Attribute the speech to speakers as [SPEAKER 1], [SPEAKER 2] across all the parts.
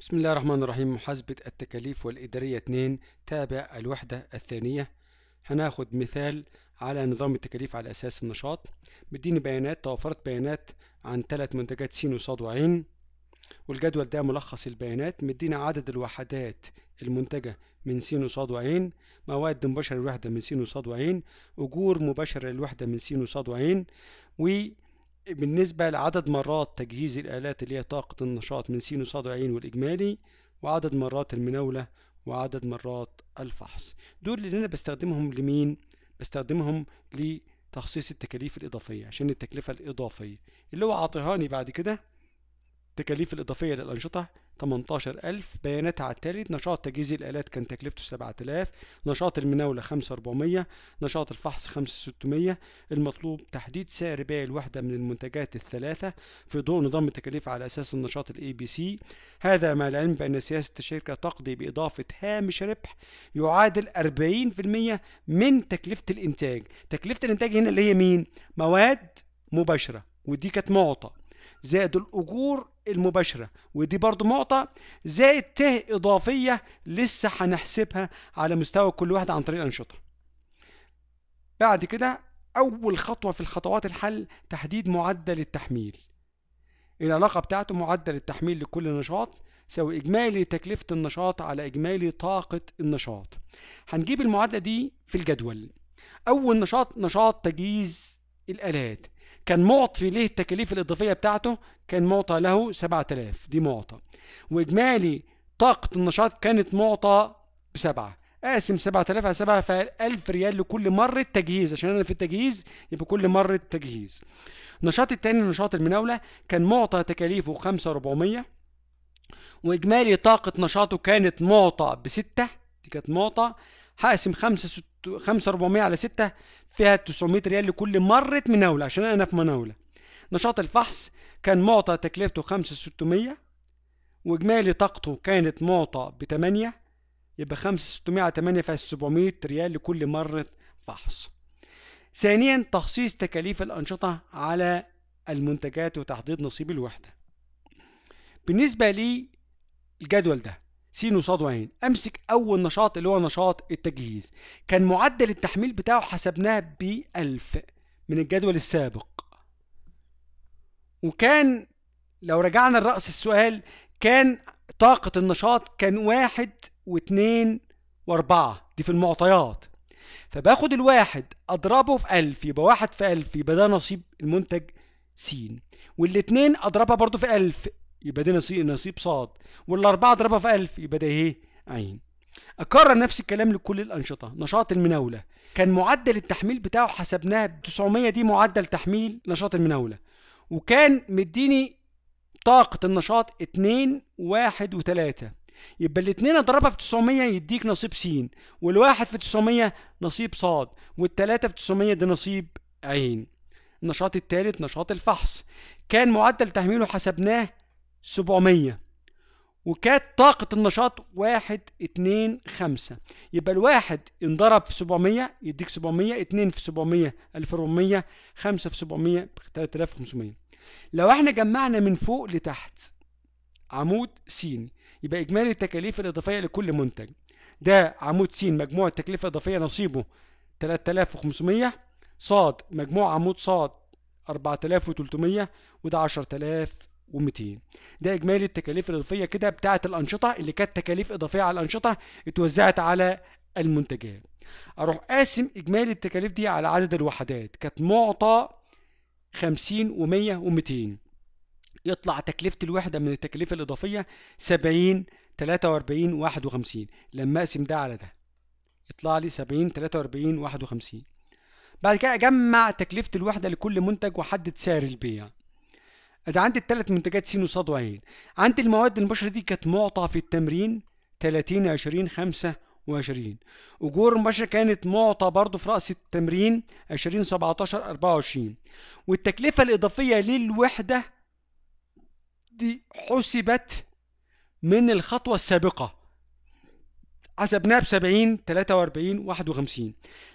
[SPEAKER 1] بسم الله الرحمن الرحيم محاسبة التكاليف والإدارية 2 تابع الوحدة الثانية هناخد مثال على نظام التكاليف على أساس النشاط مديني بيانات توفرت بيانات عن ثلاث منتجات سين وصاد وعين والجدول ده ملخص البيانات مدينا عدد الوحدات المنتجة من سين وصاد وعين مواد مباشرة للوحدة من سين وصاد وعين أجور مباشرة للوحدة من سين وصاد وعين و بالنسبة لعدد مرات تجهيز الآلات اللي هي طاقة النشاط من سين وصاد وعين والإجمالي وعدد مرات المناولة وعدد مرات الفحص دول اللي أنا بستخدمهم لمين؟ بستخدمهم لتخصيص التكاليف الإضافية عشان التكلفة الإضافية اللي هو عاطيهاني بعد كده التكاليف الإضافية للأنشطة 18000 بيانات على التالي نشاط تجهيز الآلات كان تكلفته 7000 نشاط المناولة 5400 نشاط الفحص 5600 المطلوب تحديد سعر بيع الوحدة من المنتجات الثلاثة في ضوء نظام التكاليف على أساس النشاط الاي بي سي هذا مع العلم بأن سياسة الشركة تقضي بإضافة هامش ربح يعادل 40% من تكلفة الإنتاج تكلفة الإنتاج هنا اللي هي مين؟ مواد مباشرة ودي كانت معطى زائد الأجور المباشرة ودي برضو نقطة زائد ت إضافية لسه هنحسبها على مستوى كل واحد عن طريق الأنشطة بعد كده أول خطوة في الخطوات الحل تحديد معدل التحميل العلاقة بتاعته معدل التحميل لكل نشاط سوي إجمالي تكلفة النشاط على إجمالي طاقة النشاط هنجيب المعادلة دي في الجدول أول نشاط نشاط تجهيز الآلات كان معطي ليه التكاليف الإضافية بتاعته كان معطى له 7000 دي معطى وإجمالي طاقة النشاط كانت معطى بسبعة قاسم 7000 على 7 ف 1000 ريال لكل مرة تجهيز عشان انا في التجهيز يبقى كل مرة تجهيز. النشاط الثاني نشاط المناولة كان معطى تكاليفه 5400 واجمالي طاقة نشاطه كانت معطى بستة دي كانت معطى هقسم 5 5 400 على 6 فيها 900 ريال لكل مرة مناولة عشان أنا في مناولة نشاط الفحص كان معطى تكلفته 5600 وإجمالي طاقته كانت معطى بتمانية يبقى 5600 على 8 فيها 700 ريال لكل مرة فحص ثانيا تخصيص تكاليف الأنشطة على المنتجات وتحديد نصيب الوحدة بالنسبة للجدول ده سين وصاد وعين امسك اول نشاط اللي هو نشاط التجهيز كان معدل التحميل بتاعه حسبناه ب 1000 من الجدول السابق وكان لو رجعنا لرأس السؤال كان طاقة النشاط كان واحد واتنين واربعة دي في المعطيات فباخد الواحد اضربه في ألف يبقى واحد في ألف يبقى ده نصيب المنتج س والاتنين اضربها برضو في ألف يبقى ده نصيب نصيب صاد والاربعه اضربها في 1000 يبقى ده ايه عين اكرر نفس الكلام لكل الانشطه نشاط المناوله كان معدل التحميل بتاعه حسبناه ب 900 دي معدل تحميل نشاط المناوله وكان مديني طاقه النشاط 2 1 و3 يبقى الاثنين اضربها في 900 يديك نصيب س والواحد في 900 نصيب ص والثلاثه في 900 ده نصيب عين النشاط الثالث نشاط الفحص كان معدل تحميله حسبناه سبعمية وكانت طاقة النشاط واحد اتنين خمسة يبقى الواحد انضرب في سبعمية يديك سبعمية اتنين في سبعمية ألف ومية خمسة في سبعمية تلات آلاف خمسمية لو احنا جمعنا من فوق لتحت عمود س يبقى إجمالي التكاليف الإضافية لكل منتج ده عمود س مجموع التكلفة الإضافية نصيبه تلات آلاف وخمسمية صاد مجموع عمود صاد أربعة آلاف وتلتمية وده عشرة آلاف و200 ده اجمالي التكاليف الاضافيه كده بتاعه الانشطه اللي كانت تكاليف اضافيه على الانشطه اتوزعت على المنتجات اروح قاسم اجمالي التكاليف دي على عدد الوحدات كانت معطى 50 و100 و200 يطلع تكلفه الوحده من التكاليف الاضافيه 70 43 51 لما اقسم ده على ده يطلع لي 70 43 51 بعد كده اجمع تكلفه الوحده لكل منتج واحدد سعر البيع ده عندي التلات منتجات سين وصاد وعين عندي المواد المباشرة دي كانت معطى في التمرين 30 20 25 أجور المباشرة كانت معطى برضو في رأس التمرين 20 17 24 والتكلفة الإضافية للوحدة دي حسبت من الخطوة السابقة حسبناها ب 70 43 51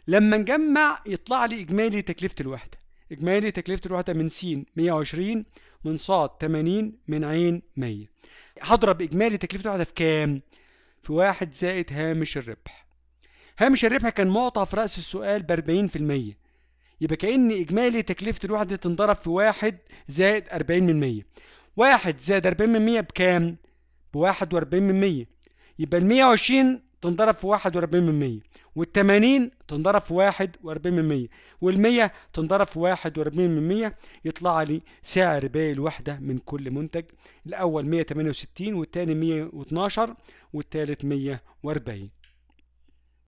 [SPEAKER 1] لما نجمع يطلع لي إجمالي تكلفة الوحدة إجمالي تكلفة الوحدة من س 120 من ص 80 من ع 100 هضرب إجمالي تكلفة الوحدة في كام؟ في واحد زائد هامش الربح هامش الربح كان معطى في رأس السؤال بأربعين في المية يبقى كأن إجمالي تكلفة الوحدة تنضرب في واحد زائد أربعين من مية واحد زائد أربعين من مية بكام؟ بواحد وأربعين من مية يبقى ال وعشرين تنضرب في واحد وأربعين من مية وال80 تنضرب في 41 من 100 وال100 تنضرب في 41 من 100 يطلع لي سعر باقي الوحده من كل منتج الاول 168 والثاني 112 والثالث 140